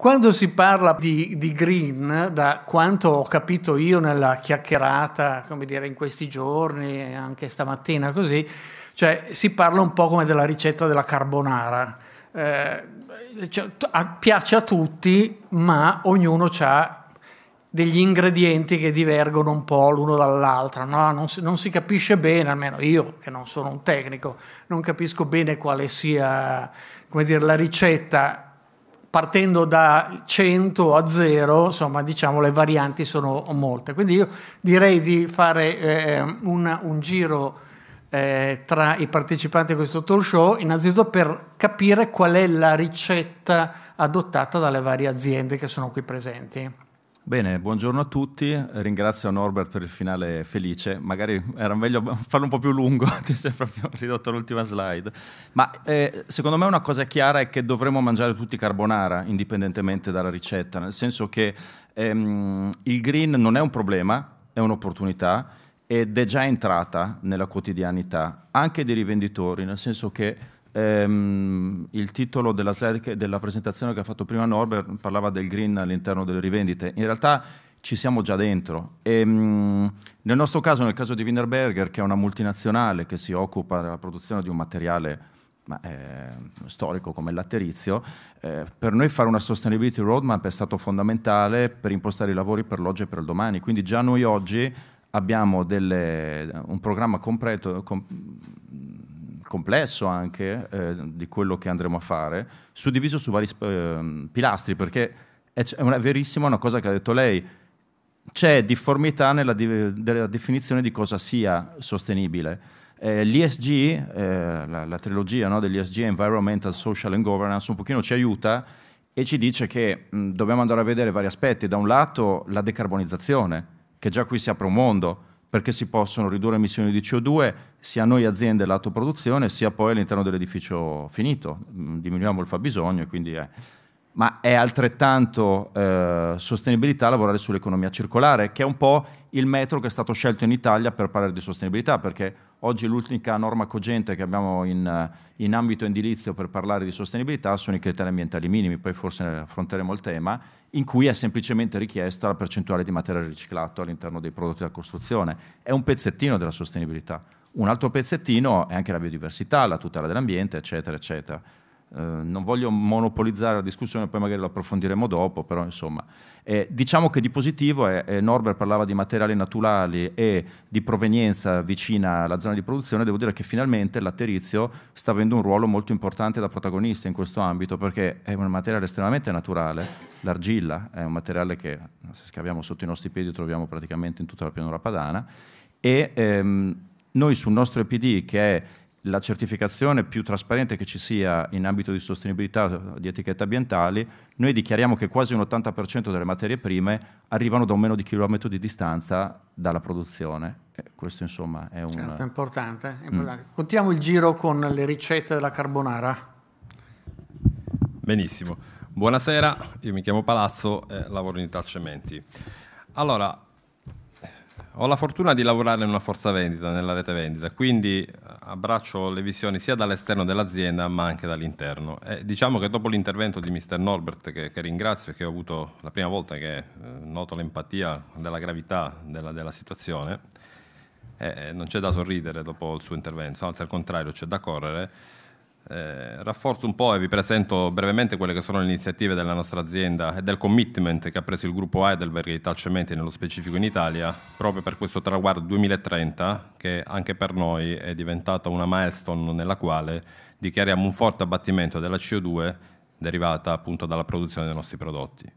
Quando si parla di, di, green, da quanto ho capito io nella chiacchierata, come dire, in questi giorni e anche stamattina così, cioè si parla un po' come della ricetta della carbonara. Eh, cioè, a, piace a tutti, ma ognuno ha degli ingredienti che divergono un po' l'uno dall'altro, no? non, si, non si capisce bene, almeno io che non sono un tecnico, non capisco bene quale sia come dire, la ricetta partendo da 100 a 0, insomma, diciamo le varianti sono molte. Quindi io direi di fare eh, un, un, giro eh, tra i partecipanti a questo talk show, innanzitutto per capire qual è la ricetta adottata dalle varie aziende che sono qui presenti. Bene, buongiorno a tutti, ringrazio Norbert per il finale felice, magari era meglio farlo un po' più lungo, ti sei proprio ridotto l'ultima slide, ma eh, secondo me una cosa chiara è che dovremmo mangiare tutti carbonara indipendentemente dalla ricetta, nel senso che ehm, il green non è un problema, è un'opportunità ed è già entrata nella quotidianità anche dei rivenditori, nel senso che Ehm, il titolo della, serie, della presentazione che ha fatto prima Norbert parlava del green all'interno delle rivendite. In realtà ci siamo già dentro. E, ehm, nel nostro caso, nel caso di Wienerberger, che è una multinazionale che si occupa della produzione di un materiale ma, eh, storico come il latterizio, eh, per noi fare una sustainability roadmap è stato fondamentale per impostare i lavori per l'oggi e per il domani. Quindi già noi oggi abbiamo delle, un programma completo, com, complesso anche eh, di quello che andremo a fare, suddiviso su vari eh, pilastri, perché è, è, verissima una cosa che ha detto lei, c'è difformità nella, nella definizione di cosa sia sostenibile. Eh, L'ESG, eh, la, la, trilogia no, dell'ESG, Environmental, Social and Governance, un pochino ci aiuta e ci dice che mh, dobbiamo andare a vedere vari aspetti. Da un lato la decarbonizzazione, che già qui si apre un mondo, perché si possono ridurre emissioni di CO2 sia noi aziende lato produzione sia poi all'interno dell'edificio finito, mm, diminuiamo il fabbisogno quindi è... Ma è altrettanto eh, sostenibilità lavorare sull'economia circolare, che è un po' il metro che è stato scelto in Italia per parlare di sostenibilità, perché oggi l'unica norma cogente che abbiamo in, eh, in ambito indirizzo per parlare di sostenibilità sono i criteri ambientali minimi, poi forse affronteremo il tema, in cui è semplicemente richiesta la percentuale di materiale riciclato all'interno dei prodotti da costruzione. È un pezzettino della sostenibilità. Un altro pezzettino è anche la biodiversità, la tutela dell'ambiente, eccetera, eccetera. Eh, non voglio monopolizzare la discussione, poi magari lo approfondiremo dopo, però insomma, eh, diciamo che di positivo è, eh, Norbert parlava di materiali naturali e di provenienza vicina alla zona di produzione, devo dire che finalmente l'atterizio sta avendo un ruolo molto importante da protagonista in questo ambito, perché è un materiale estremamente naturale, l'argilla è un materiale che se scaviamo sotto i nostri piedi troviamo praticamente in tutta la pianura padana, e ehm, noi sul nostro EPD che è la certificazione più trasparente che ci sia in ambito di sostenibilità di etichette ambientali, noi dichiariamo che quasi un 80% delle materie prime arrivano da un meno di chilometro di distanza dalla produzione. E eh, questo insomma è un... Certo, è importante. È mm. importante. Mm. Continuiamo il giro con le ricette della carbonara. Benissimo. Buonasera, io mi chiamo Palazzo e lavoro in Italcementi. Allora, ho la fortuna di lavorare in una forza vendita, nella rete vendita, quindi eh, abbraccio le visioni sia dall'esterno dell'azienda ma anche dall'interno. E diciamo che dopo l'intervento di Mr. Norbert, che, che ringrazio e che ho avuto la prima volta che eh, noto l'empatia della gravità della, della situazione, eh, eh non c'è da sorridere dopo il suo intervento, anzi al contrario c'è da correre eh, rafforzo un po' e vi presento brevemente quelle che sono le iniziative della nostra azienda e del commitment che ha preso il gruppo Heidelberg e Italcementi nello specifico in Italia proprio per questo traguardo 2030 che anche per noi è diventata una milestone nella quale dichiariamo un forte abbattimento della CO2 derivata appunto dalla produzione dei nostri prodotti.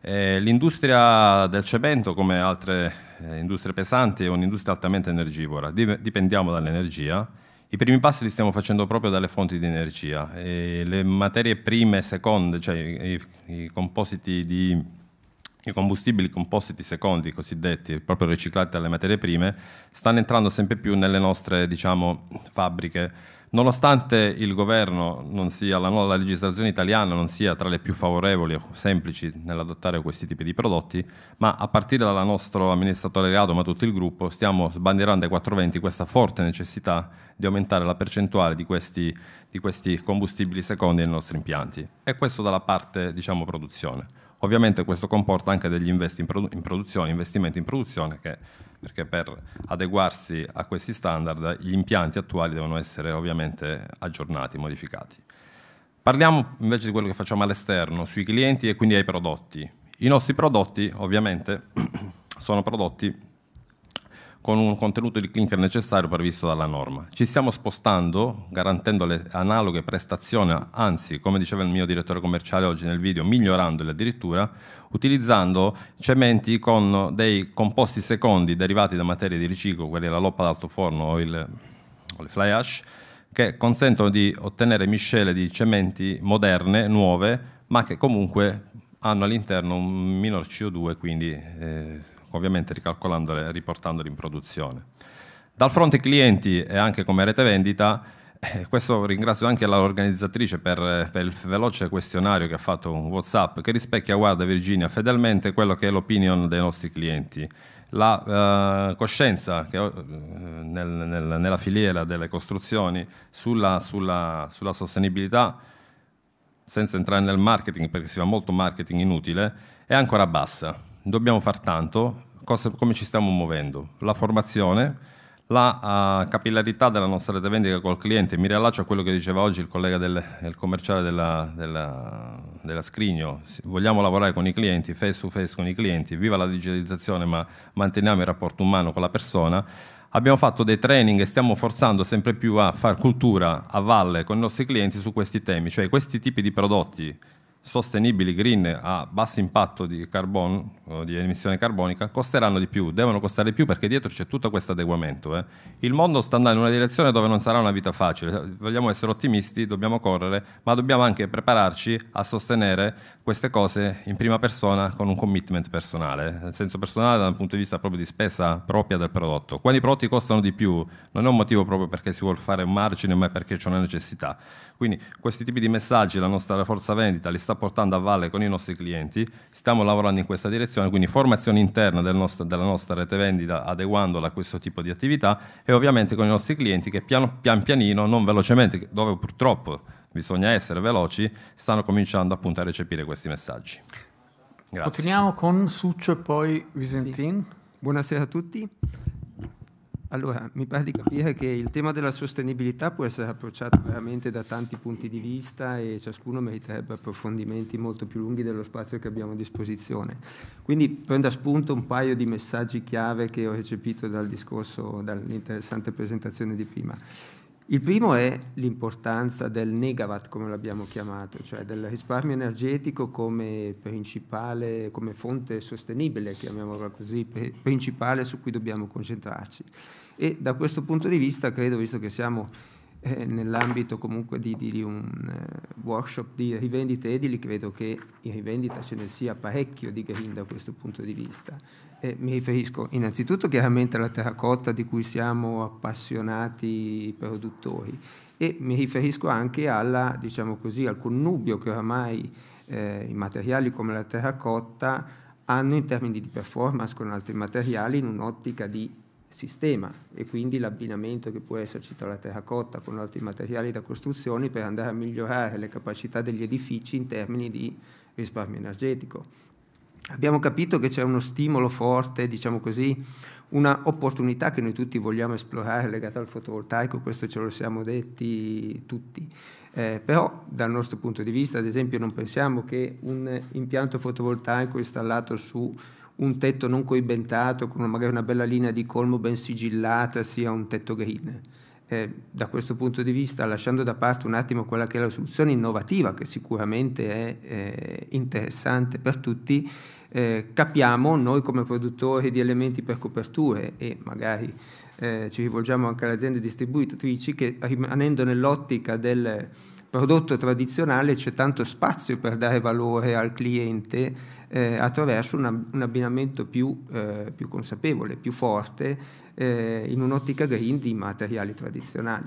Eh, l'industria del cemento, come altre eh, industrie pesanti, è un'industria altamente energivora, dipendiamo dall'energia i primi passi li stiamo facendo proprio dalle fonti di energia. E le materie prime seconde, cioè i, i compositi di i combustibili compositi secondi, cosiddetti, proprio riciclati dalle materie prime, stanno entrando sempre più nelle nostre diciamo, fabbriche Nonostante il governo sia, la, la legislazione italiana non sia tra le più favorevoli o semplici nell'adottare questi tipi di prodotti, ma a partire dal nostro amministratore Reato, ma tutto il gruppo, stiamo sbandierando ai 420 questa forte necessità di aumentare la percentuale di questi, di questi combustibili secondi nei nostri impianti. E questo dalla parte, diciamo, produzione. Ovviamente questo comporta anche degli investi in, produ- in investimenti in produzione che perché per adeguarsi a questi standard gli impianti attuali devono essere ovviamente aggiornati, modificati. Parliamo invece di quello che facciamo all'esterno, sui clienti e quindi ai prodotti. I nostri prodotti ovviamente sono prodotti con un contenuto di clinker necessario previsto dalla norma. Ci stiamo spostando, garantendo le analoghe prestazioni, anzi, come diceva il mio direttore commerciale oggi nel video, migliorandole addirittura, utilizzando cementi con dei composti secondi derivati da materie di riciclo, quelli la loppa d'alto forno o, il, o le fly ash, che consentono di ottenere miscele di cementi moderne, nuove, ma che comunque hanno all'interno un minor CO2, quindi eh, ovviamente ricalcolandole e riportandole in produzione. Dal fronte clienti e anche come rete vendita, eh, questo ringrazio anche l'organizzatrice per, per, il veloce questionario che ha fatto un WhatsApp che rispecchia, guarda Virginia, fedelmente quello che è l'opinion dei nostri clienti. La eh, coscienza che, eh, nel, nel, nella filiera delle costruzioni sulla, sulla, sulla sostenibilità senza entrare nel marketing, perché si fa molto marketing inutile, è ancora bassa. Dobbiamo far tanto, cosa, come ci stiamo muovendo, la formazione, la uh, capillarità della nostra rete vendita col cliente. Mi riallaccio a quello che diceva oggi il collega del il commerciale della, della, della Scrigno. Vogliamo lavorare con i clienti, face to face con i clienti, viva la digitalizzazione, ma manteniamo il rapporto umano con la persona. Abbiamo fatto dei training e stiamo forzando sempre più a far cultura a valle con i nostri clienti su questi temi, cioè questi tipi di prodotti sostenibili green a basso impatto di, carbon, di emissione carbonica costeranno di più, devono costare di più perché dietro c'è tutto questo adeguamento. Eh. Il mondo sta andando in una direzione dove non sarà una vita facile, vogliamo essere ottimisti, dobbiamo correre, ma dobbiamo anche prepararci a sostenere queste cose in prima persona con un commitment personale, nel senso personale dal punto di vista proprio di spesa propria del prodotto. Quando i prodotti costano di più non è un motivo proprio perché si vuole fare un margine, ma perché c'è una necessità. Quindi questi tipi di messaggi, la nostra forza vendita, li sta portando a valle con i nostri clienti, stiamo lavorando in questa direzione, quindi formazione interna del nostro, della nostra rete vendita adeguandola a questo tipo di attività e ovviamente con i nostri clienti che piano, pian pianino, non velocemente, dove purtroppo bisogna essere veloci, stanno cominciando appunto a recepire questi messaggi. Grazie. Continuiamo con Succio e poi Visentin. Sì. Buonasera a tutti. Allora, mi pare di capire che il tema della sostenibilità può essere approcciato veramente da tanti punti di vista e ciascuno meriterebbe approfondimenti molto più lunghi dello spazio che abbiamo a disposizione. Quindi prendo a spunto un paio di messaggi chiave che ho recepito dal discorso, dall'interessante presentazione di prima. Il primo è l'importanza del negawatt, come l'abbiamo chiamato, cioè del risparmio energetico come principale, come fonte sostenibile, chiamiamola così, principale su cui dobbiamo concentrarci e da questo punto di vista credo, visto che siamo eh, nell'ambito comunque di, di, di un eh, workshop di rivendite edili, credo che in rivendita ce ne sia parecchio di green da questo punto di vista. Eh, mi riferisco innanzitutto chiaramente alla terracotta di cui siamo appassionati produttori e mi riferisco anche alla, diciamo così, al connubio che oramai eh, i materiali come la terracotta hanno in termini di performance con altri materiali in un'ottica di sistema e quindi l'abbinamento che può esserci tra la terracotta con altri materiali da costruzione per andare a migliorare le capacità degli edifici in termini di risparmio energetico. Abbiamo capito che c'è uno stimolo forte, diciamo così, una opportunità che noi tutti vogliamo esplorare legata al fotovoltaico, questo ce lo siamo detti tutti. Eh, però dal nostro punto di vista, ad esempio, non pensiamo che un impianto fotovoltaico installato su un tetto non coibentato, con magari una bella linea di colmo ben sigillata, sia un tetto green. Eh, da questo punto di vista, lasciando da parte un attimo quella che è la soluzione innovativa, che sicuramente è eh, interessante per tutti, eh, capiamo noi come produttori di elementi per coperture e magari eh, ci rivolgiamo anche alle aziende distribuitrici che rimanendo nell'ottica del prodotto tradizionale c'è tanto spazio per dare valore al cliente eh, attraverso una, un abbinamento più, eh, più, consapevole, più forte, eh, in un'ottica green di materiali tradizionali.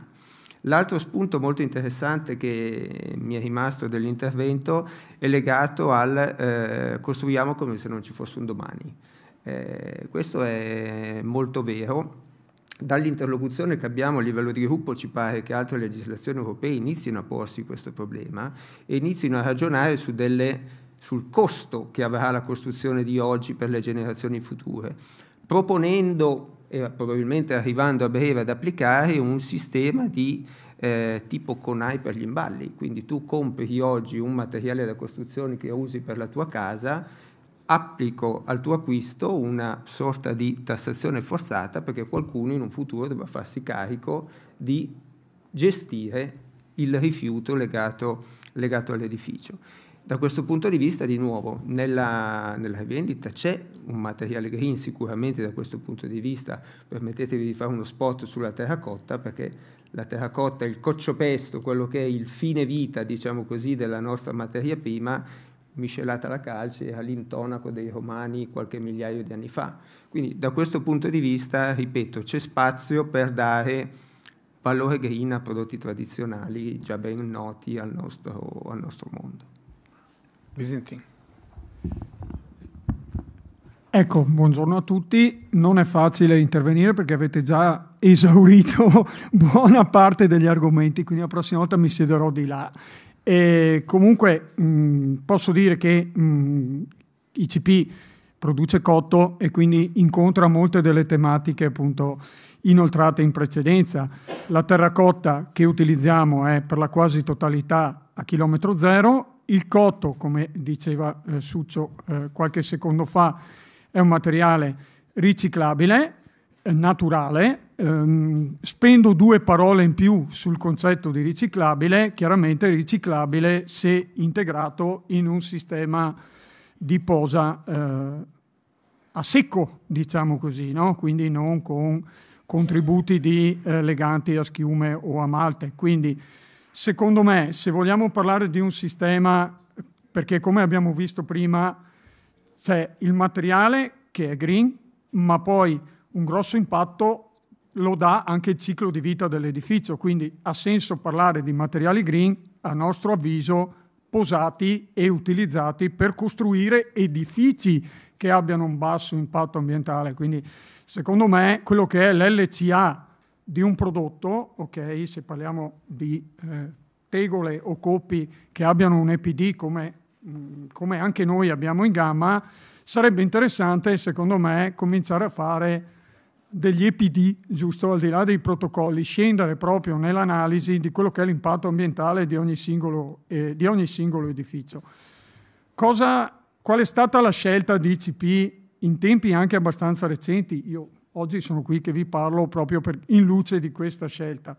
L'altro spunto molto interessante che mi è rimasto dell'intervento è legato al eh, costruiamo come se non ci fosse un domani. Eh, questo è molto vero. Dall'interlocuzione che abbiamo a livello di gruppo ci pare che altre legislazioni europee inizino a porsi questo problema e inizino a ragionare su delle sul costo che avrà la costruzione di oggi per le generazioni future, proponendo e probabilmente arrivando a breve ad applicare un sistema di eh, tipo CONAI per gli imballi. Quindi tu compri oggi un materiale da costruzione che usi per la tua casa, applico al tuo acquisto una sorta di tassazione forzata perché qualcuno in un futuro dovrà farsi carico di gestire il rifiuto legato, legato all'edificio. Da questo punto di vista, di nuovo, nella, nella, vendita c'è un materiale green sicuramente da questo punto di vista. Permettetevi di fare uno spot sulla terracotta perché la terracotta, il cocciopesto, quello che è il fine vita, diciamo così, della nostra materia prima, miscelata alla calce, era l'intonaco dei romani qualche migliaio di anni fa. Quindi da questo punto di vista, ripeto, c'è spazio per dare valore green a prodotti tradizionali già ben noti al nostro, al nostro mondo. Visentin. Ecco, buongiorno a tutti. Non è facile intervenire perché avete già esaurito buona parte degli argomenti, quindi la prossima volta mi siederò di là. E comunque mh, posso dire che mh, ICP produce cotto e quindi incontra molte delle tematiche appunto inoltrate in precedenza. La terracotta che utilizziamo è per la quasi totalità a chilometro zero il cotto, come diceva eh, Succio eh, qualche secondo fa, è un materiale riciclabile, eh, naturale. Ehm, spendo due parole in più sul concetto di riciclabile. Chiaramente riciclabile se integrato in un sistema di posa eh, a secco, diciamo così, no? quindi non con contributi di eh, leganti a schiume o a malte. Quindi Secondo me, se vogliamo parlare di un sistema, perché come abbiamo visto prima, c'è il materiale che è green, ma poi un grosso impatto lo dà anche il ciclo di vita dell'edificio, quindi ha senso parlare di materiali green, a nostro avviso, posati e utilizzati per costruire edifici che abbiano un basso impatto ambientale. Quindi secondo me quello che è l'LCA di un prodotto, ok, se parliamo di eh, tegole o coppi che abbiano un EPD come, mh, mm, come anche noi abbiamo in gamma, sarebbe interessante, secondo me, cominciare a fare degli EPD, giusto al di là dei protocolli, scendere proprio nell'analisi di quello che è l'impatto ambientale di ogni singolo, eh, di ogni singolo edificio. Cosa, qual è stata la scelta di ICP in tempi anche abbastanza recenti? Io Oggi sono qui che vi parlo proprio per, in luce di questa scelta.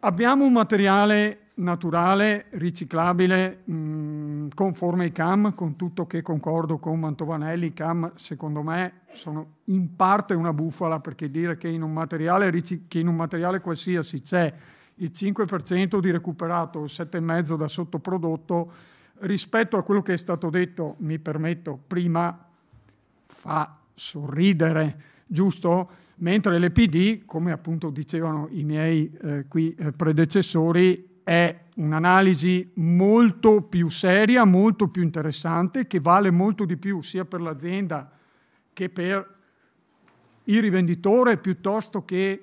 Abbiamo un materiale naturale, riciclabile, mh, mm, conforme ai CAM, con tutto che concordo con Mantovanelli. I CAM, secondo me, sono in parte una bufala, perché dire che in un materiale, che in un materiale qualsiasi c'è il 5% di recuperato, il 7,5% da sottoprodotto, rispetto a quello che è stato detto, mi permetto, prima fa sorridere, giusto? Mentre l'EPD, come appunto dicevano i miei eh, qui eh, predecessori, è un'analisi molto più seria, molto più interessante, che vale molto di più sia per l'azienda che per il rivenditore piuttosto che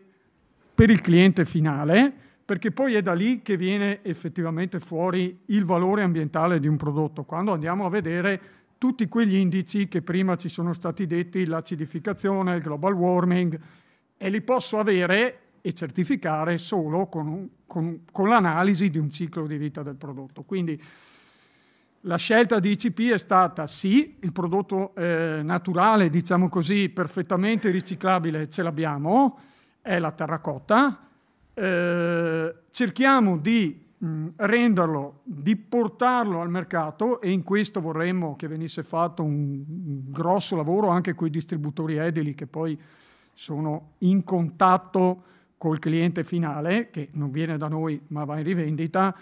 per il cliente finale, perché poi è da lì che viene effettivamente fuori il valore ambientale di un prodotto. Quando andiamo a vedere tutti quegli indici che prima ci sono stati detti, l'acidificazione, il global warming, e li posso avere e certificare solo con, con, con l'analisi di un ciclo di vita del prodotto. Quindi la scelta di ICP è stata sì, il prodotto eh, naturale, diciamo così, perfettamente riciclabile ce l'abbiamo, è la terracotta. Eh, cerchiamo di mh, mm, renderlo, di portarlo al mercato e in questo vorremmo che venisse fatto un, un grosso lavoro anche con i distributori edili che poi sono in contatto col cliente finale, che non viene da noi ma va in rivendita,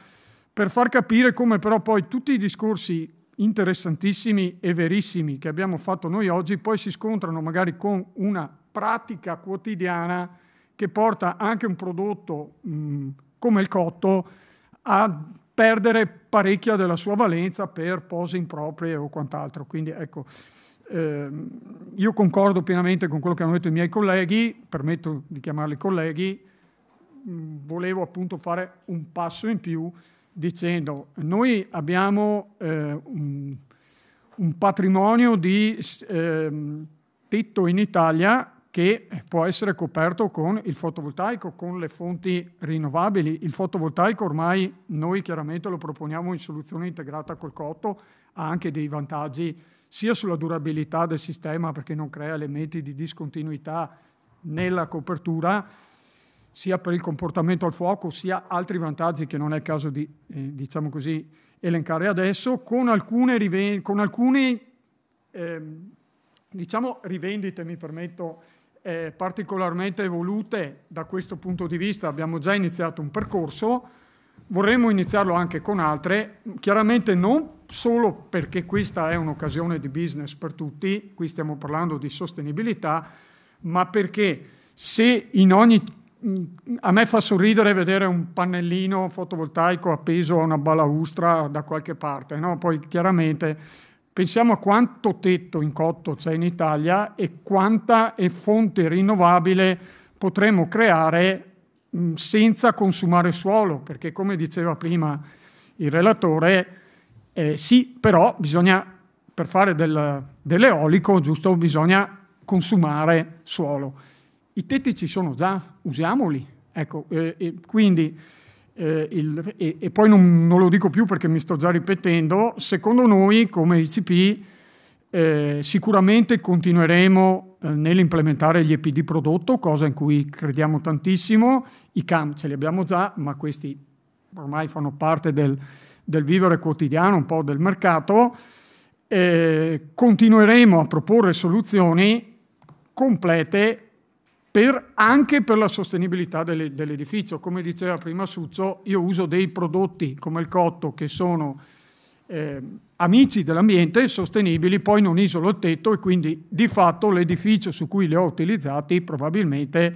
per far capire come però poi tutti i discorsi interessantissimi e verissimi che abbiamo fatto noi oggi poi si scontrano magari con una pratica quotidiana che porta anche un prodotto mh, mm, come il cotto a perdere parecchia della sua valenza per pose improprie o quant'altro. Quindi ecco, ehm, io concordo pienamente con quello che hanno detto i miei colleghi, permetto di chiamarli colleghi, mm, volevo appunto fare un passo in più dicendo noi abbiamo eh, un, un, patrimonio di eh, tetto in Italia che può essere coperto con il fotovoltaico, con le fonti rinnovabili. Il fotovoltaico ormai noi chiaramente lo proponiamo in soluzione integrata col cotto, ha anche dei vantaggi sia sulla durabilità del sistema perché non crea elementi di discontinuità nella copertura, sia per il comportamento al fuoco, sia altri vantaggi che non è il caso di eh, diciamo così, elencare adesso, con alcune, con alcune eh, diciamo, rivendite, mi permetto, eh, particolarmente evolute da questo punto di vista, abbiamo già iniziato un percorso, vorremmo iniziarlo anche con altre, chiaramente non solo perché questa è un'occasione di business per tutti, qui stiamo parlando di sostenibilità, ma perché se in ogni a me fa sorridere vedere un pannellino fotovoltaico appeso a una balaustra da qualche parte, no? poi chiaramente Pensiamo a quanto tetto in cotto c'è in Italia e quanta fonte rinnovabile potremmo creare senza consumare suolo, perché come diceva prima il relatore, eh, sì, però bisogna, per fare del, dell'eolico, giusto, bisogna consumare suolo. I tetti ci sono già, usiamoli. Ecco, eh, eh, quindi eh, il, e, e, poi non, non, lo dico più perché mi sto già ripetendo, secondo noi come ICP eh, sicuramente continueremo eh, nell'implementare gli EPD prodotto, cosa in cui crediamo tantissimo, i CAM ce li abbiamo già, ma questi ormai fanno parte del, del vivere quotidiano, un po' del mercato, eh, continueremo a proporre soluzioni complete per, anche per la sostenibilità delle, dell'edifizio. Come diceva prima Suzzo, io uso dei prodotti come il cotto che sono eh, amici dell'ambiente, sostenibili, poi non isolo il tetto e quindi di fatto l'edificio su cui li ho utilizzati probabilmente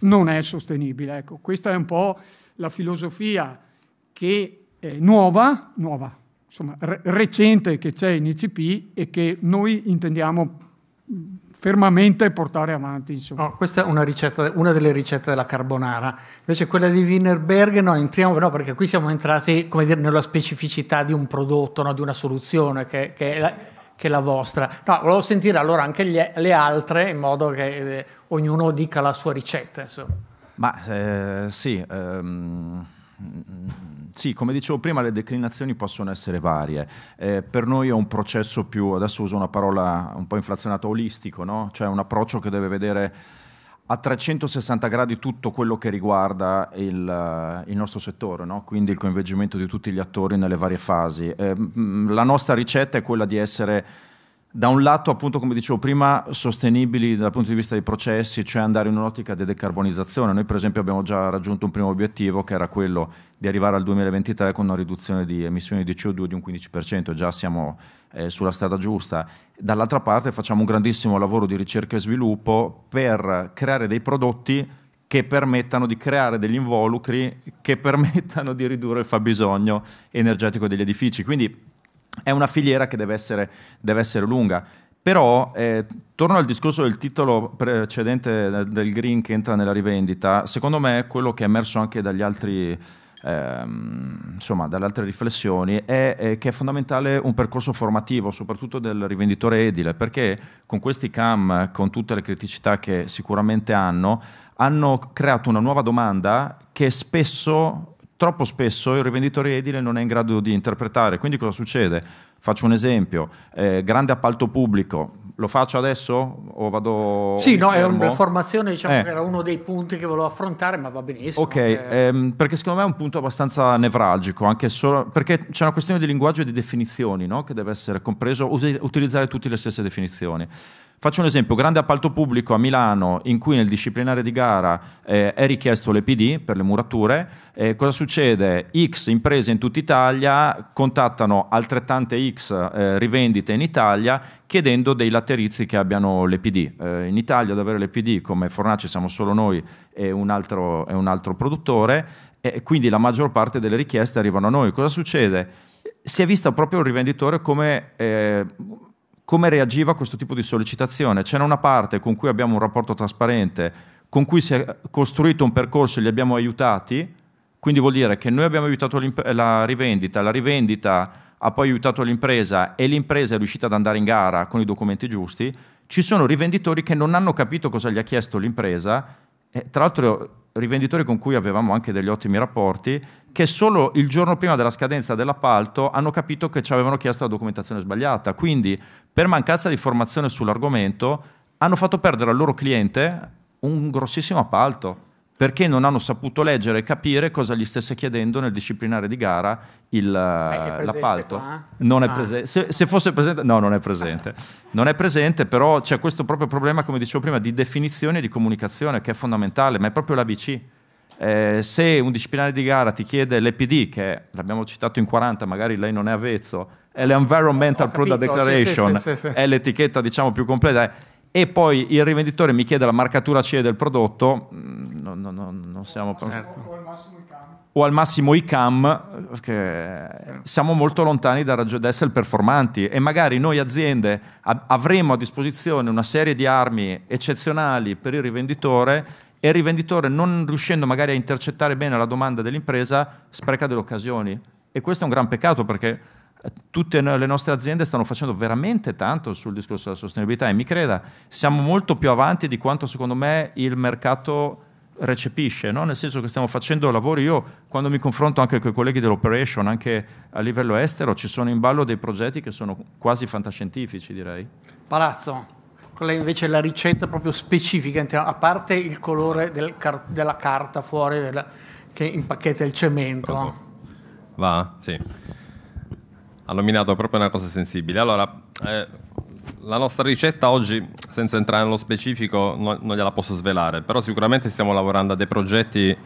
non è sostenibile. Ecco, questa è un po' la filosofia che è eh, nuova, nuova insomma, re- recente che c'è in ICP e che noi intendiamo fermamente portare avanti. No, questa è una, ricetta, una, delle ricette della carbonara. Invece quella di Wienerberg, no, entriamo, no, perché qui siamo entrati dire, nella specificità di un prodotto, no, di una soluzione che, che, è la, che, è la, vostra. No, volevo sentire allora anche gli, le altre in modo che eh, ognuno dica la sua ricetta. Insomma. Ma eh, sì. Ehm sì, come dicevo prima, le declinazioni possono essere varie. Eh, per noi è un processo più, adesso uso una parola un po' inflazionata, olistico, no? cioè un approccio che deve vedere a 360 gradi tutto quello che riguarda il, il nostro settore, no? quindi il coinvolgimento di tutti gli attori nelle varie fasi. Eh, la nostra ricetta è quella di essere da un lato, appunto, come dicevo prima, sostenibili dal punto di vista dei processi, cioè andare in un'ottica di decarbonizzazione. Noi, per esempio, abbiamo già raggiunto un primo obiettivo che era quello di arrivare al 2023 con una riduzione di emissioni di CO2 di un 15%, già siamo eh, sulla strada giusta. Dall'altra parte facciamo un grandissimo lavoro di ricerca e sviluppo per creare dei prodotti che permettano di creare degli involucri che permettano di ridurre il fabbisogno energetico degli edifici. Quindi è una filiera che deve essere, deve essere lunga. Però, eh, torno al discorso del titolo precedente del green che entra nella rivendita, secondo me quello che è emerso anche dagli altri, ehm, insomma, dalle altre riflessioni è, è, che è fondamentale un percorso formativo, soprattutto del rivenditore edile, perché con questi CAM, con tutte le criticità che sicuramente hanno, hanno creato una nuova domanda che spesso troppo spesso il rivenditore edile non è in grado di interpretare. Quindi cosa succede? Faccio un esempio, eh, grande appalto pubblico, lo faccio adesso o vado... Sì, no, fermo? è un'informazione, diciamo eh. che era uno dei punti che volevo affrontare, ma va benissimo. Ok, che... Cioè ehm, perché secondo me è un punto abbastanza nevralgico, anche solo perché c'è una questione di linguaggio e di definizioni, no? che deve essere compreso, utilizzare tutte le stesse definizioni. Faccio un esempio, grande appalto pubblico a Milano in cui nel disciplinare di gara eh, è richiesto l'EPD per le murature, eh, cosa succede? X imprese in tutta Italia contattano altrettante X eh, rivendite in Italia chiedendo dei laterizi che abbiano l'EPD. Eh, in Italia ad avere l'EPD come fornace siamo solo noi e un altro, e un altro produttore e quindi la maggior parte delle richieste arrivano a noi. Cosa succede? Si è visto proprio il rivenditore come eh, come reagiva a questo tipo di sollecitazione. C'era una parte con cui abbiamo un rapporto trasparente, con cui si è costruito un percorso e li abbiamo aiutati, quindi vuol dire che noi abbiamo aiutato la rivendita, la rivendita ha poi aiutato l'impresa e l'impresa è riuscita ad andare in gara con i documenti giusti, ci sono rivenditori che non hanno capito cosa gli ha chiesto l'impresa, e tra l'altro rivenditori con cui avevamo anche degli ottimi rapporti, che solo il giorno prima della scadenza dell'appalto hanno capito che ci avevano chiesto la documentazione sbagliata. Quindi, per mancanza di formazione sull'argomento, hanno fatto perdere al loro cliente un grossissimo appalto perché non hanno saputo leggere e capire cosa gli stesse chiedendo nel disciplinare di gara il, eh, eh, l'appalto. Qua? Non ah. è presente. Se, se, fosse presente, no, non è presente. non è presente, però c'è questo proprio problema, come dicevo prima, di definizione e di comunicazione che è fondamentale, ma è proprio l'ABC. Eh, se un disciplinare di gara ti chiede l'EPD, che l'abbiamo citato in 40, magari lei non è avvezzo, è l'Environmental Product Declaration, sì, sì, sì, è l'etichetta diciamo più completa, e poi il rivenditore mi chiede la marcatura CE del prodotto, mm, non, non, non siamo certo. proprio... Certo. O al massimo i O al massimo i cam, che siamo molto lontani da, raggi- da essere performanti e magari noi aziende a- avremo a disposizione una serie di armi eccezionali per il rivenditore e il rivenditore non riuscendo magari a intercettare bene la domanda dell'impresa spreca delle occasioni. E questo è un gran peccato perché eh, tutte le nostre aziende stanno facendo veramente tanto sul discorso della sostenibilità e mi creda, siamo molto più avanti di quanto secondo me il mercato recepisce, no? nel senso che stiamo facendo lavori, io quando mi confronto anche con i colleghi dell'operation, anche a livello estero, ci sono in ballo dei progetti che sono quasi fantascientifici direi. Palazzo, qual è invece la ricetta proprio specifica, a parte il colore del car- della carta fuori della, che impacchetta il cemento? Pronto. Va? Sì. Ha nominato proprio una cosa sensibile. Allora, eh la nostra ricetta oggi, senza entrare nello specifico, no, non gliela posso svelare, però sicuramente stiamo lavorando a dei progetti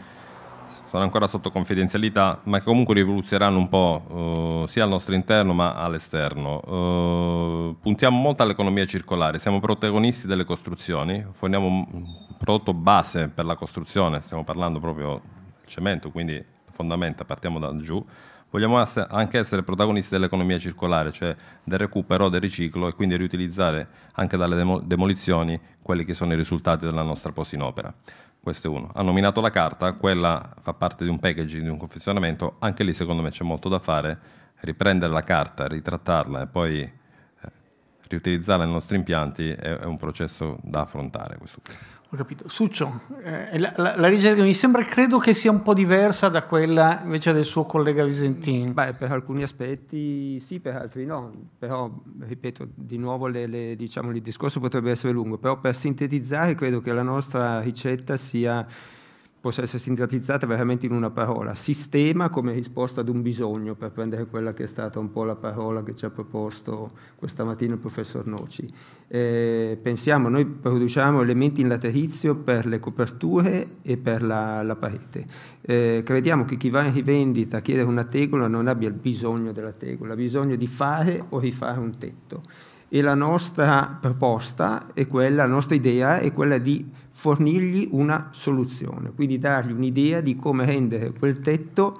sono ancora sotto confidenzialità, ma che comunque rivoluzieranno un po' eh, sia al nostro interno ma all'esterno. Eh, puntiamo molto all'economia circolare, siamo protagonisti delle costruzioni, forniamo un prodotto base per la costruzione, stiamo parlando proprio cemento, quindi fondamenta, partiamo da giù vogliamo anche essere protagonisti dell'economia circolare, cioè del recupero, del riciclo e quindi riutilizzare anche dalle demolizioni quelli che sono i risultati della nostra posa in opera. Questo è uno. Ha nominato la carta, quella fa parte di un packaging, di un confezionamento, anche lì secondo me c'è molto da fare, riprendere la carta, ritrattarla e poi eh, riutilizzarla nei nostri impianti è, un processo da affrontare. Questo capito. Succio, eh, la, la, la, ricerca mi sembra, credo che sia un po' diversa da quella invece del suo collega Visentini. Beh, per alcuni aspetti sì, per altri no. Però, ripeto, di nuovo le, le, diciamo, il discorso potrebbe essere lungo, però per sintetizzare credo che la nostra ricetta sia possa essere sintetizzata veramente in una parola, sistema come risposta ad un bisogno, per prendere quella che è stata un po' la parola che ci ha proposto questa mattina il professor Noci. Eh, pensiamo, noi produciamo elementi in laterizio per le coperture e per la, la parete. Eh, crediamo che chi va in rivendita a chiedere una tegola non abbia il bisogno della tegola, ha bisogno di fare o rifare un tetto. E la nostra proposta è quella, la nostra idea è quella di fornirgli una soluzione, quindi dargli un'idea di come rendere quel tetto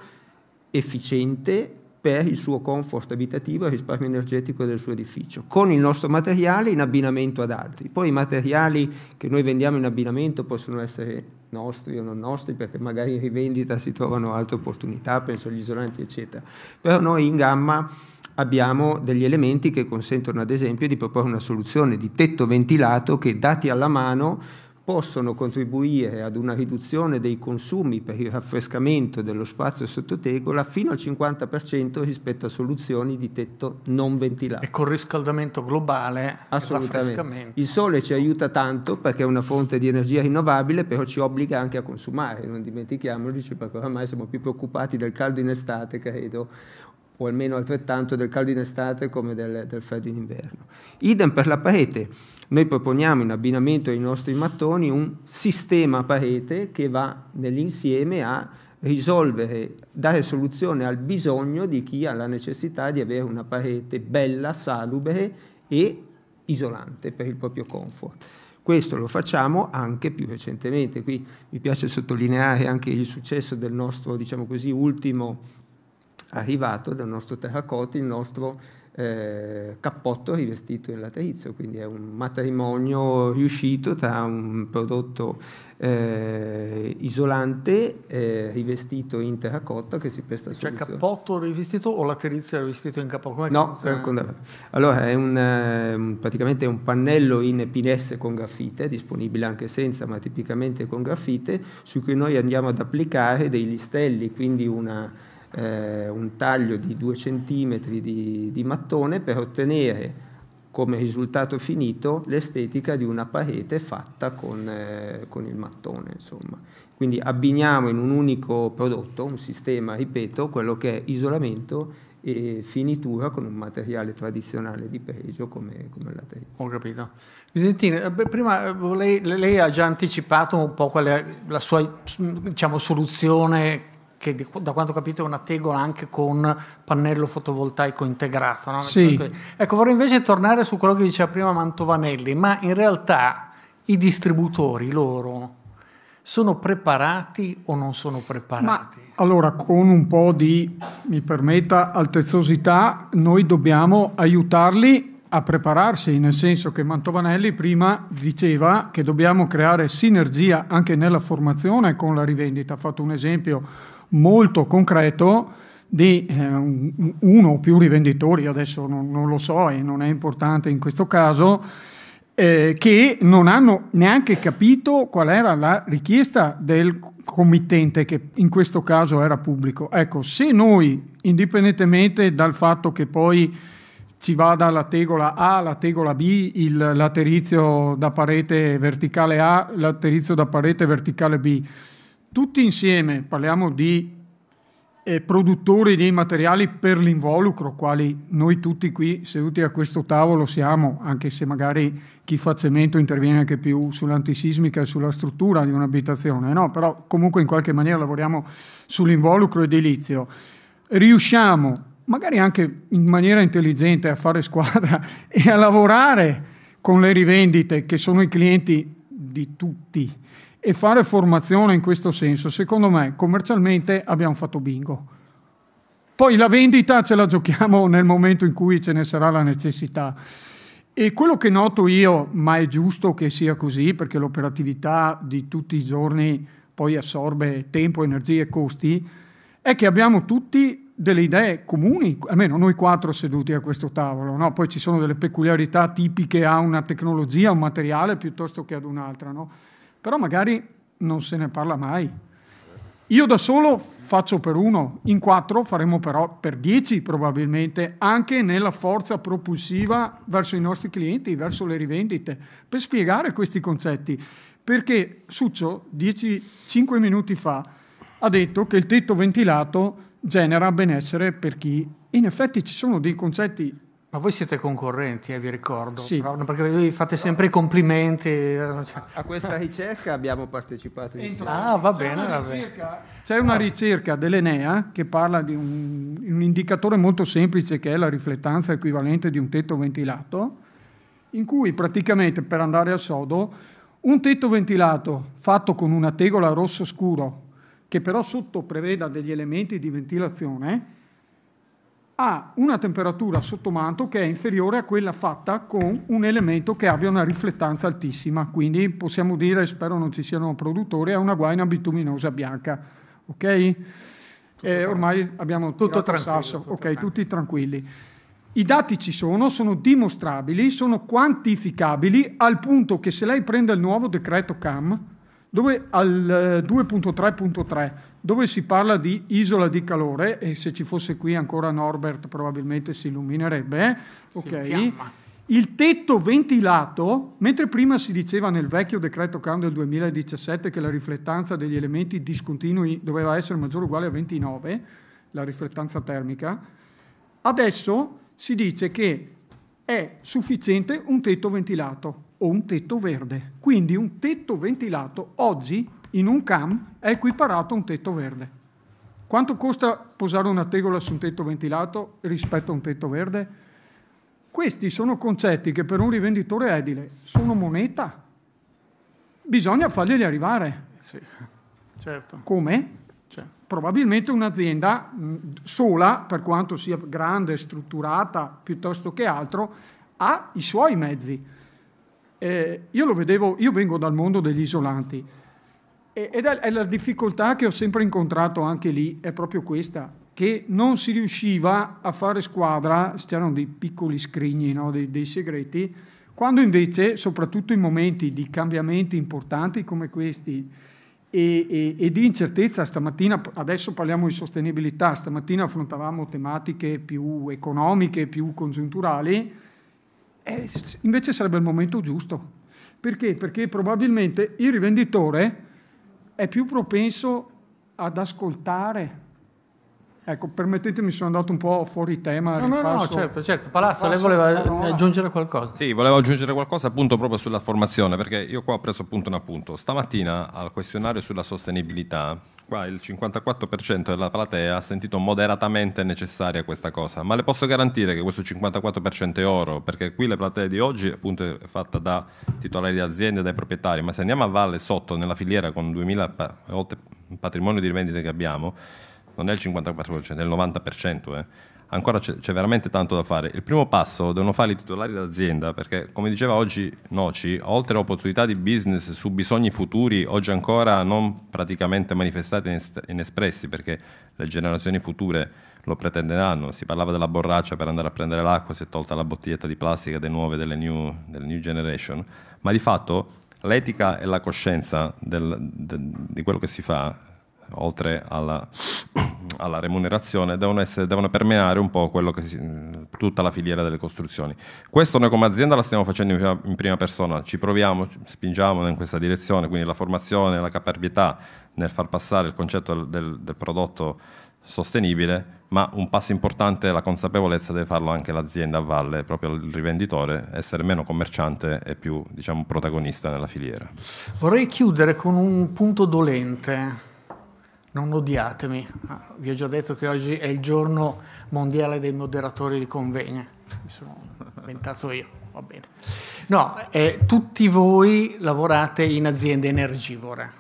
efficiente per il suo comfort abitativo e il risparmio energetico del suo edificio, con il nostro materiale in abbinamento ad altri. Poi i materiali che noi vendiamo in abbinamento possono essere nostri o non nostri, perché magari in rivendita si trovano altre opportunità, penso agli isolanti, eccetera. Però noi in gamma abbiamo degli elementi che consentono, ad esempio, di proporre una soluzione di tetto ventilato che, dati alla mano, possono contribuire ad una riduzione dei consumi per il raffrescamento dello spazio sottotegola fino al 50% rispetto a soluzioni di tetto non ventilato. E col riscaldamento globale, Assolutamente. il sole ci aiuta tanto perché è una fonte di energia rinnovabile, però ci obbliga anche a consumare, non dimentichiamoci perché oramai siamo più preoccupati del caldo in estate, credo, o almeno altrettanto del caldo in estate come del, del freddo in inverno. Idem per la parete. Noi proponiamo in abbinamento ai nostri mattoni un sistema parete che va nell'insieme a risolvere, dare soluzione al bisogno di chi ha la necessità di avere una parete bella, salubre e isolante per il proprio comfort. Questo lo facciamo anche più recentemente. Qui mi piace sottolineare anche il successo del nostro, diciamo così, ultimo arrivato dal nostro terracotta il nostro eh, cappotto rivestito in laterizio, quindi è un matrimonio riuscito tra un prodotto eh, isolante eh, rivestito in terracotta che si presta cioè soluzione. Cioè cappotto rivestito o laterizio rivestito in cappotto? Com'è no, allora è eh, un, praticamente un pannello in pinesse con graffite, disponibile anche senza, ma tipicamente con graffite, su cui noi andiamo ad applicare dei listelli, quindi una eh, un taglio di 2 cm di, di mattone per ottenere come risultato finito l'estetica di una parete fatta con, eh, con, il mattone. Insomma. Quindi abbiniamo in un unico prodotto, un sistema, ripeto, quello che è isolamento e finitura con un materiale tradizionale di pregio come, come la terra. Ho capito. Vicentino, eh, prima lei, eh, lei, ha già anticipato un po' qual è la sua diciamo, soluzione che da quanto ho capito è una tegola anche con pannello fotovoltaico integrato. No? Sì. Cioè, ecco, vorrei invece tornare su quello che diceva prima Mantovanelli, ma in realtà i distributori loro sono preparati o non sono preparati? Ma, allora, con un po' di, mi permetta, altezzosità, noi dobbiamo aiutarli a prepararsi, nel senso che Mantovanelli prima diceva che dobbiamo creare sinergia anche nella formazione con la rivendita. Ha fatto un esempio molto concreto di eh, uno o più rivenditori, adesso non, non, lo so e non è importante in questo caso, eh, che non hanno neanche capito qual era la richiesta del committente, che in questo caso era pubblico. Ecco, se noi, indipendentemente dal fatto che poi ci vada la tegola A, la tegola B, il laterizio da parete verticale A, laterizio da parete verticale B, tutti insieme, parliamo di eh, produttori di materiali per l'involucro, quali noi tutti qui seduti a questo tavolo siamo, anche se magari chi fa cemento interviene anche più sull'antisismica e sulla struttura di un'abitazione, no? però comunque in qualche maniera lavoriamo sull'involucro edilizio. Riusciamo, magari anche in maniera intelligente, a fare squadra e a lavorare con le rivendite che sono i clienti di tutti e fare formazione in questo senso, secondo me, commercialmente abbiamo fatto bingo. Poi la vendita ce la giochiamo nel momento in cui ce ne sarà la necessità. E quello che noto io, ma è giusto che sia così, perché l'operatività di tutti i giorni poi assorbe tempo, energie e costi, è che abbiamo tutti delle idee comuni, almeno noi quattro seduti a questo tavolo, no? poi ci sono delle peculiarità tipiche a una tecnologia, a un materiale piuttosto che ad un'altra. No? però magari non se ne parla mai. Io da solo faccio per uno, in quattro faremo però per dieci probabilmente, anche nella forza propulsiva verso i nostri clienti, verso le rivendite, per spiegare questi concetti. Perché Succio, dieci, cinque minuti fa, ha detto che il tetto ventilato genera benessere per chi. In effetti ci sono dei concetti ma voi siete concorrenti, eh, vi ricordo, sì. però, perché voi fate sempre i complimenti. Eh, a questa ricerca abbiamo partecipato insieme. Ah, va bene, c'è una, ricerca, c'è una ricerca dell'Enea che parla di un, un, indicatore molto semplice che è la riflettanza equivalente di un tetto ventilato, in cui praticamente per andare al sodo un tetto ventilato fatto con una tegola rosso scuro che però sotto preveda degli elementi di ventilazione ha una temperatura sottomanto che è inferiore a quella fatta con un elemento che abbia una riflettanza altissima, quindi possiamo dire, spero non ci siano produttori, è una guaina bituminosa bianca, ok? Eh, ormai abbiamo tutto sasso, tutto ok, tranquillo. tutti tranquilli. I dati ci sono, sono dimostrabili, sono quantificabili al punto che se lei prende il nuovo decreto CAM, dove al 2.3.3 eh, dove si parla di isola di calore, e se ci fosse qui ancora Norbert probabilmente si illuminerebbe, eh? ok? Si il tetto ventilato, mentre prima si diceva nel vecchio decreto CAN del 2017 che la riflettanza degli elementi discontinui doveva essere maggiore o uguale a 29, la riflettanza termica, adesso si dice che è sufficiente un tetto ventilato o un tetto verde. Quindi un tetto ventilato oggi in un CAM è equiparato a un tetto verde. Quanto costa posare una tegola su un tetto ventilato rispetto a un tetto verde? Questi sono concetti che per un rivenditore edile sono moneta. Bisogna farglieli arrivare. Sì, certo. Come? Certo. Probabilmente un'azienda mm, sola, per quanto sia grande, strutturata, piuttosto che altro, ha i suoi mezzi. Eh, io lo vedevo, io vengo dal mondo degli isolanti ed è la difficoltà che ho sempre incontrato anche lì, è proprio questa, che non si riusciva a fare squadra, c'erano dei piccoli scrigni, no? dei, dei, segreti, quando invece, soprattutto in momenti di cambiamenti importanti come questi e, e, e di incertezza, stamattina, adesso parliamo di sostenibilità, stamattina affrontavamo tematiche più economiche, più congiunturali, eh, invece sarebbe il momento giusto. Perché? Perché probabilmente il rivenditore è più propenso ad ascoltare Ecco, permettetemi, sono andato un po' fuori tema. No, ripasso, no, no, certo, certo. Palazzo, ripasso, lei voleva no, aggiungere qualcosa? Sì, volevo aggiungere qualcosa appunto proprio sulla formazione, perché io qua ho preso appunto un appunto. Stamattina al questionario sulla sostenibilità, qua il 54% della platea ha sentito moderatamente necessaria questa cosa, ma le posso garantire che questo 54% è oro, perché qui la platea di oggi appunto è fatta da titolari di aziende, dai proprietari, ma se andiamo a valle sotto nella filiera con 2000 oltre patrimonio di rivendita che abbiamo, non è il 54%, è il 90%. Eh. Ancora c'è, c'è, veramente tanto da fare. Il primo passo devono fare i titolari d'azienda perché, come diceva oggi Noci, oltre a opportunità di business su bisogni futuri, oggi ancora non praticamente manifestati e espressi perché le generazioni future lo pretenderanno. Si parlava della borraccia per andare a prendere l'acqua, si è tolta la bottiglietta di plastica delle nuove, delle new, delle new generation, ma di fatto l'etica e la coscienza del, de, di quello che si fa oltre alla, alla remunerazione, devono, essere, devono, permeare un po' si, tutta la filiera delle costruzioni. Questo noi come azienda la stiamo facendo in prima, in prima persona, ci proviamo, spingiamo in questa direzione, quindi la formazione, la caparbietà nel far passare il concetto del, del prodotto sostenibile, ma un passo importante è la consapevolezza deve farlo anche l'azienda a valle, proprio il rivenditore, essere meno commerciante e più diciamo, protagonista nella filiera. Vorrei chiudere con un punto dolente non odiatemi, ah, vi ho già detto che oggi è il giorno mondiale dei moderatori di convegni, mi sono inventato io, va bene. No, eh, tutti voi lavorate in aziende energivore,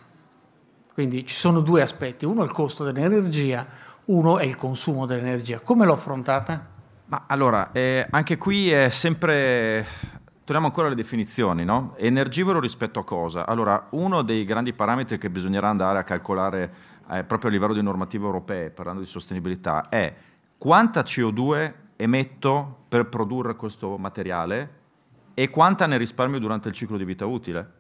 quindi ci sono due aspetti, uno è il costo dell'energia, uno è il consumo dell'energia. Come lo affrontate? Ma allora, eh, anche qui è sempre Torniamo ancora alle definizioni, no? Energivoro rispetto a cosa? Allora, uno dei grandi parametri che bisognerà andare a calcolare eh, proprio a livello di normative europee, parlando di sostenibilità, è quanta CO2 emetto per produrre questo materiale e quanta ne risparmio durante il ciclo di vita utile,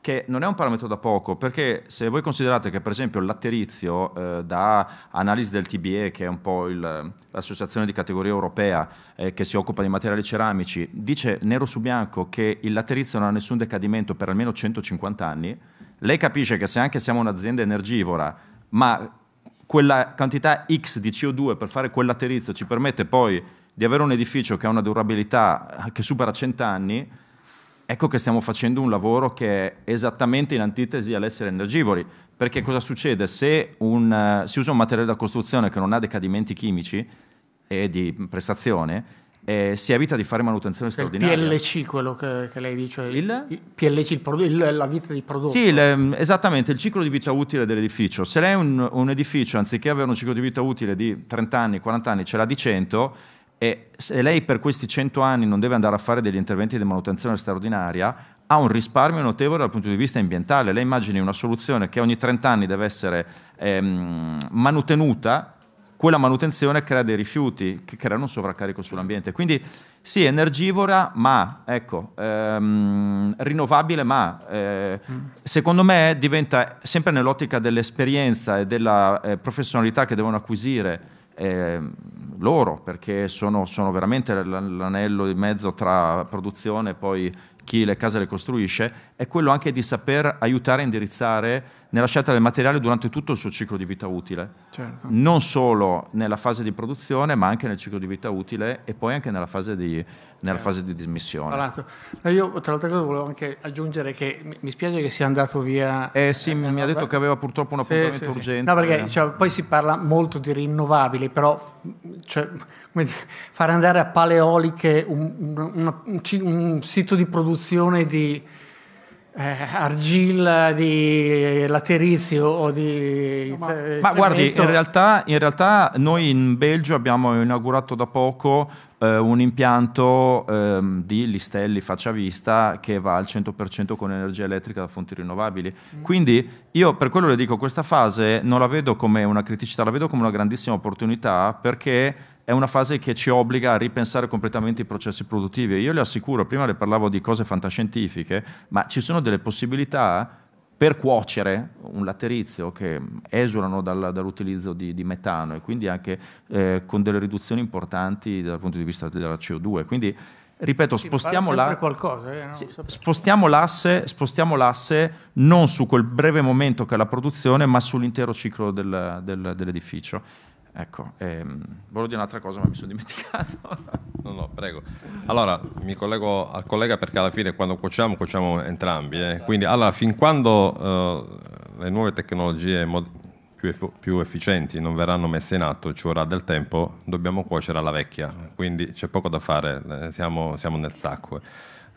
che non è un parametro da poco, perché se voi considerate che per esempio il latterizio eh, da analisi del TBE, che è un po' il, l'associazione di categoria europea eh, che si occupa di materiali ceramici, dice nero su bianco che il latterizio non ha nessun decadimento per almeno 150 anni, lei capisce che se anche siamo un'azienda energivora, ma quella quantità X di CO2 per fare quell'atterrizzo ci permette poi di avere un edificio che ha una durabilità eh, che supera 100 anni, ecco che stiamo facendo un lavoro che è esattamente in antitesi all'essere energivori. Perché cosa succede? Se un, eh, si usa un materiale da costruzione che non ha decadimenti chimici e di prestazione, eh, si evita di fare manutenzione straordinaria. Il PLC, quello che, che lei dice, il? il PLC, il produ- il, la vita di prodotto. Sì, le, ehm, esattamente, il ciclo di vita utile dell'edificio. Se lei un, un edificio, anziché avere un ciclo di vita utile di 30 anni, 40 anni, ce l'ha di 100, e se lei per questi 100 anni non deve andare a fare degli interventi di manutenzione straordinaria, ha un risparmio notevole dal punto di vista ambientale. Lei immagini una soluzione che ogni 30 anni deve essere ehm, manutenuta quella manutenzione crea dei rifiuti che creano un sovraccarico sull'ambiente. Quindi sì, energivora, ma ecco, ehm, rinnovabile, ma eh, mm. secondo me diventa sempre nell'ottica dell'esperienza e della eh, professionalità che devono acquisire eh, loro, perché sono, sono veramente l'anello di mezzo tra produzione e poi chi le case le costruisce, è quello anche di saper aiutare a indirizzare nella scelta del materiale durante tutto il suo ciclo di vita utile, certo. non solo nella fase di produzione ma anche nel ciclo di vita utile e poi anche nella fase di, nella certo. fase di dismissione. Palazzo. io tra l'altra cosa volevo anche aggiungere che mi spiace che sia andato via... Eh sì, eh, mi ha detto beh. che aveva purtroppo un appuntamento sì, sì, urgente. Sì. No perché cioè, poi si parla molto di rinnovabili, però cioè, fare andare a paleoliche un, un, un, un sito di produzione di eh, argilla, di laterizio o di... No, ma, ma guardi, in realtà, in realtà, noi in Belgio abbiamo inaugurato da poco eh, un impianto ehm, di listelli faccia vista che va al 100% con energia elettrica da fonti rinnovabili. Mm. Quindi io per quello le dico, questa fase non la vedo come una criticità, la vedo come una grandissima opportunità perché è una fase che ci obbliga a ripensare completamente i processi produttivi. io le assicuro, prima le parlavo di cose fantascientifiche, ma ci sono delle possibilità per cuocere un laterizio che esulano dal, dall'utilizzo di, di, metano e quindi anche eh, con delle riduzioni importanti dal punto di vista della CO2. Quindi, ripeto, sì, spostiamo, la... qualcosa, eh, sì, spostiamo, l'asse, spostiamo, l'asse, non su quel breve momento che è la produzione, ma sull'intero ciclo del, del, dell'edificio. Ecco, ehm, volevo dire un'altra cosa ma mi sono dimenticato. no, no, prego. Allora, mi collego al collega perché alla fine quando cuociamo, cuociamo entrambi. Eh. Quindi, allora, fin quando eh, le nuove tecnologie mod- più, eff- più, efficienti non verranno messe in atto, ci vorrà del tempo, dobbiamo cuocere alla vecchia. Quindi c'è poco da fare, eh, siamo, siamo nel sacco.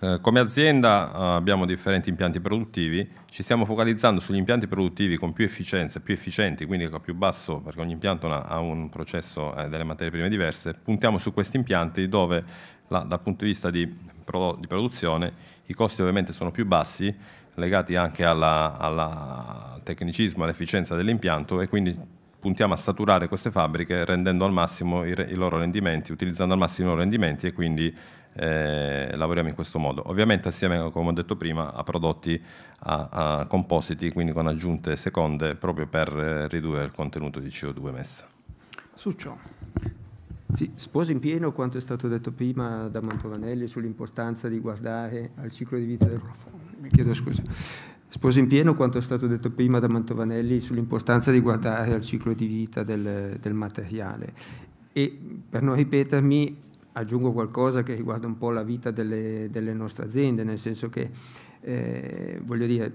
Eh, come azienda eh, abbiamo differenti impianti produttivi, ci stiamo focalizzando sugli impianti produttivi con più efficienza, più efficienti, quindi con più basso, perché ogni impianto una, ha un processo eh, delle materie prime diverse, puntiamo su questi impianti dove la, dal punto di vista di, pro, di, produzione i costi ovviamente sono più bassi, legati anche alla, alla, al tecnicismo, all'efficienza dell'impianto e quindi puntiamo a saturare queste fabbriche rendendo al massimo i, i loro rendimenti, utilizzando al massimo i loro rendimenti e quindi eh, lavoriamo in questo modo. Ovviamente assieme, come ho detto prima, a prodotti a, a compositi, quindi con aggiunte seconde, proprio per eh, ridurre il contenuto di CO2 Su ciò. Sì, sposo in pieno quanto è stato detto prima da Mantovanelli sull'importanza di guardare al ciclo di vita del Mi chiedo scusa. Sposo in pieno quanto è stato detto prima da Mantovanelli sull'importanza di guardare al ciclo di vita del, del materiale. E per non ripetermi, aggiungo qualcosa che riguarda un po' la vita delle, delle nostre aziende, nel senso che, eh, voglio dire,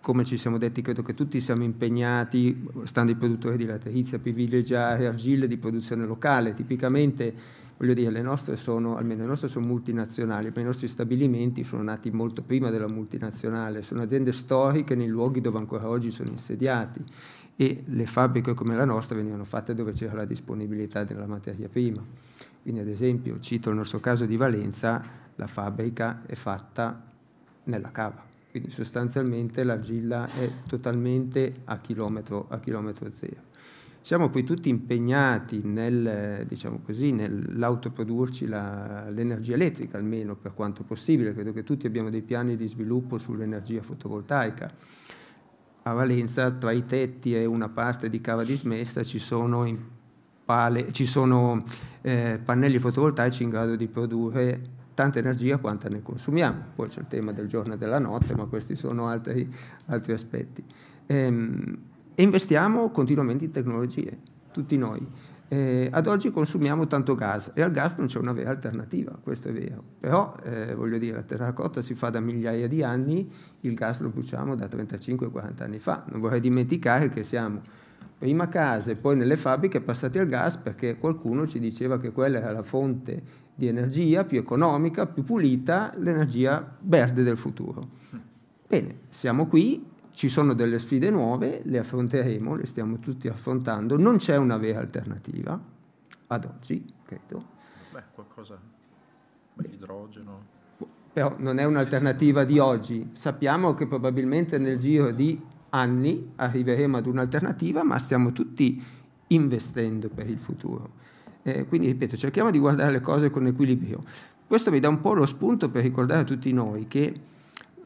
come ci siamo detti, credo che tutti siamo impegnati, stando i produttori di laterizia, a privilegiare argille di produzione locale. Tipicamente, voglio dire, le nostre sono, almeno le nostre sono multinazionali, ma i nostri stabilimenti sono nati molto prima della multinazionale, sono aziende storiche nei luoghi dove ancora oggi sono insediati e le fabbriche come la nostra venivano fatte dove c'era la disponibilità della materia prima. Quindi ad esempio, cito il nostro caso di Valenza, la fabbrica è fatta nella cava, quindi sostanzialmente l'argilla è totalmente a chilometro, a chilometro zero. Siamo poi tutti impegnati nel, diciamo così, nell'autoprodurci la, l'energia elettrica, almeno per quanto possibile. Credo che tutti abbiamo dei piani di sviluppo sull'energia fotovoltaica. A Valenza, tra i tetti e una parte di cava dismessa, ci sono pale, ci sono eh, pannelli fotovoltaici in grado di produrre tanta energia quanta ne consumiamo. Poi c'è il tema del giorno e della notte, ma questi sono altri, altri aspetti. Ehm, e investiamo continuamente in tecnologie, tutti noi. Eh, ad oggi consumiamo tanto gas e al gas non c'è una vera alternativa, questo è vero. Però, eh, voglio dire, la terracotta si fa da migliaia di anni, il gas lo bruciamo da 35-40 anni fa. Non vorrei dimenticare che siamo prima a casa e poi nelle fabbriche passati al gas perché qualcuno ci diceva che quella era la fonte di energia più economica, più pulita, l'energia verde del futuro. Bene, siamo qui, ci sono delle sfide nuove, le affronteremo, le stiamo tutti affrontando, non c'è una vera alternativa, ad oggi, credo. Beh, qualcosa, Beh, idrogeno. Però non è un'alternativa di oggi, sappiamo che probabilmente nel giro di anni arriveremo ad un'alternativa, ma stiamo tutti investendo per il futuro. Eh, quindi, ripeto, cerchiamo di guardare le cose con equilibrio. Questo mi dà un po' lo spunto per ricordare a tutti noi che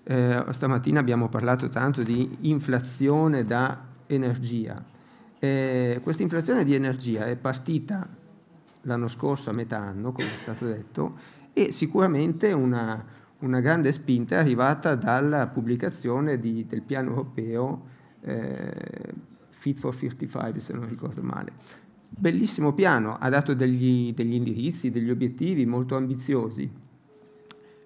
eh, stamattina abbiamo parlato tanto di inflazione da energia. Eh, questa inflazione di energia è partita l'anno scorso a metà anno, come è stato detto, e sicuramente una, una grande spinta è arrivata dalla pubblicazione di, del piano europeo eh, Fit for 55, se non ricordo male. Bellissimo piano, ha dato degli, degli indirizzi, degli obiettivi molto ambiziosi,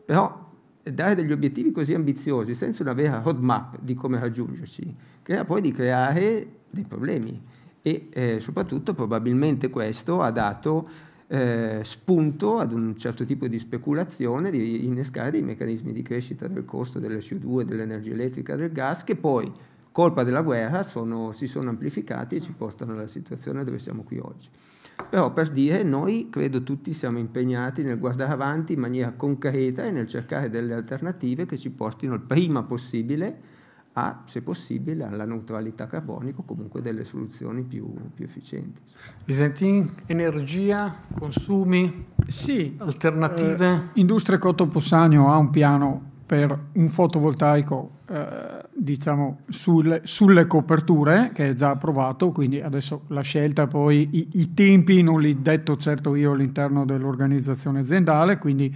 però dare degli obiettivi così ambiziosi senza una vera roadmap di come raggiungerci crea poi di creare dei problemi e eh, soprattutto probabilmente questo ha dato eh, spunto ad un certo tipo di speculazione, di innescare dei meccanismi di crescita del costo della CO2, dell'energia elettrica, del gas, che poi, colpa della guerra, sono, si sono amplificati e ci portano alla situazione dove siamo qui oggi. Però per dire, noi credo tutti siamo impegnati nel guardare avanti in maniera concreta e nel cercare delle alternative che ci portino il prima possibile a, se possibile, alla neutralità carbonica o comunque delle soluzioni più, più efficienti. Visentin, energia, consumi, sì. alternative? Eh, Industria Possagno ha un piano per un fotovoltaico eh, diciamo sul, sulle coperture che è già approvato quindi adesso la scelta poi i, i tempi non li detto certo io all'interno dell'organizzazione aziendale quindi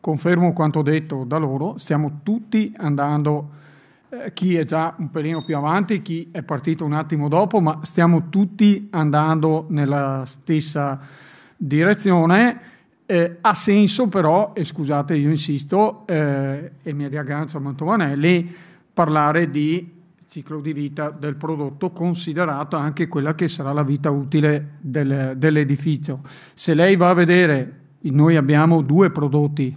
confermo quanto detto da loro stiamo tutti andando eh, chi è già un pelino più avanti, chi è partito un attimo dopo, ma stiamo tutti andando nella stessa direzione. Eh, ha senso però, e scusate io insisto, eh, e mi riaggancio a Mantovanelli, parlare di ciclo di vita del prodotto, considerato anche quella che sarà la vita utile del, dell'edificio. Se lei va a vedere, noi abbiamo due prodotti,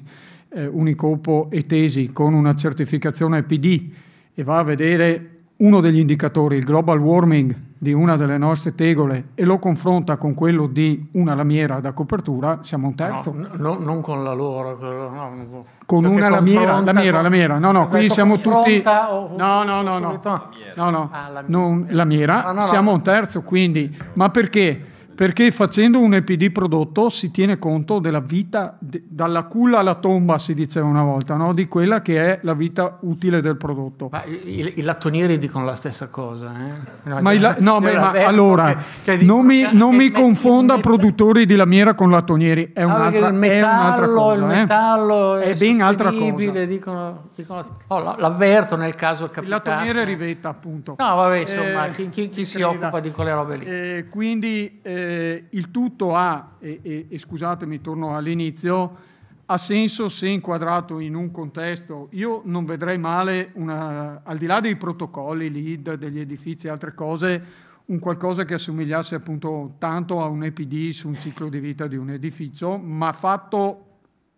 eh, Unicopo e Tesi, con una certificazione PD e va a vedere uno degli indicatori, il global warming di una delle nostre tegole, e lo confronta con quello di una lamiera da copertura, siamo un terzo. No, no, non con la loro, quello, no. con Perché cioè, una lamiera, lamiera, con... lamiera, no, no, qui siamo tutti... O... No, no, no, no, no, no, ah, lamiera. non lamiera, ah, siamo un terzo, quindi... Ma perché? perché facendo un EPD prodotto si tiene conto della vita, dalla culla alla tomba si diceva una volta, no? di quella che è la vita utile del prodotto. Ma i, i lattonieri dicono la stessa cosa. Eh? No, ma, io, no, beh, ma eh, allora, che, che non mi, cioè, non mi eh, eh, confonda produttori di lamiera con lattonieri, è ah, un'altra, no, è un'altra cosa. Il metallo eh? è, è ben altra cosa. Dicono, dicono, oh, l'avverto nel caso capitasse. Il lattoniere rivetta appunto. No vabbè insomma, eh, chi, chi, chi si occupa di quelle robe lì? quindi eh, il tutto ha, e, e, e scusatemi, torno all'inizio, ha senso se inquadrato in un contesto. Io non vedrei male, una, al di là dei protocolli, lead, degli edifici e altre cose, un qualcosa che assomigliasse appunto tanto a un EPD su un ciclo di vita di un edificio, ma fatto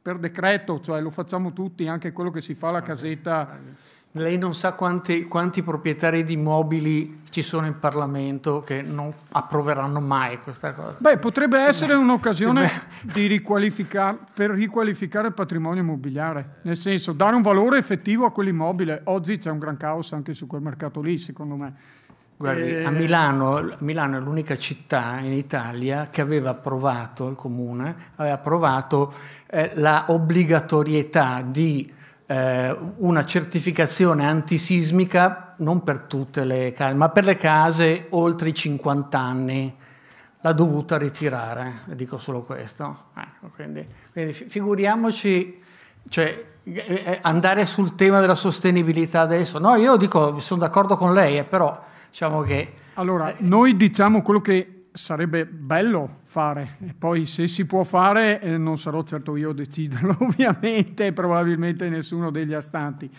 per decreto, cioè lo facciamo tutti, anche quello che si fa alla casetta lei non sa quanti, quanti, proprietari di immobili ci sono in Parlamento che non approveranno mai questa cosa. Beh, potrebbe essere un'occasione riqualificar, per riqualificare il patrimonio immobiliare, nel senso dare un valore effettivo a quell'immobile. Oggi c'è un gran caos anche su quel mercato lì, secondo me. Guardi, e... Eh, a Milano, Milano è l'unica città in Italia che aveva approvato, il comune, aveva approvato eh, la obbligatorietà di eh, una certificazione antisismica non per tutte le case, ma per le case oltre i 50 anni l'ha dovuta ritirare, dico solo questo. Ecco, quindi, quindi figuriamoci, cioè, eh, eh, andare sul tema della sostenibilità adesso, no, io dico, sono d'accordo con lei, eh, però diciamo che... Allora, eh, noi diciamo quello che sarebbe bello fare, e poi se si può fare eh, non sarò certo io a deciderlo ovviamente, probabilmente nessuno degli astanti,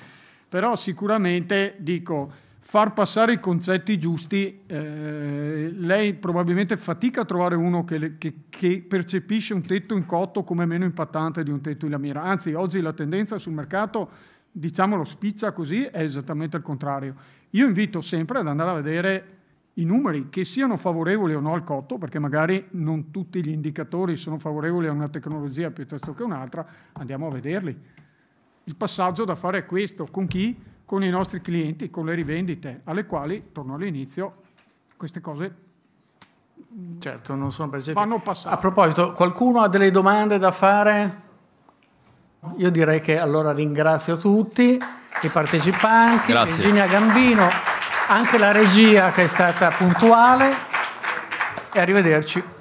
però sicuramente dico far passare i concetti giusti, eh, lei probabilmente fatica a trovare uno che, che, che, percepisce un tetto in cotto come meno impattante di un tetto in lamiera, anzi oggi la tendenza sul mercato, diciamolo spiccia così, è esattamente il contrario. Io invito sempre ad andare a vedere i numeri, che siano favorevoli o no al cotto, perché magari non tutti gli indicatori sono favorevoli a una tecnologia piuttosto che un'altra, andiamo a vederli. Il passaggio da fare è questo, con chi? Con i nostri clienti, con le rivendite, alle quali, torno all'inizio, queste cose certo, non sono percepite. vanno passate. A proposito, qualcuno ha delle domande da fare? Io direi che allora ringrazio tutti i partecipanti, Grazie. Virginia Gambino anche la regia che è stata puntuale e arrivederci.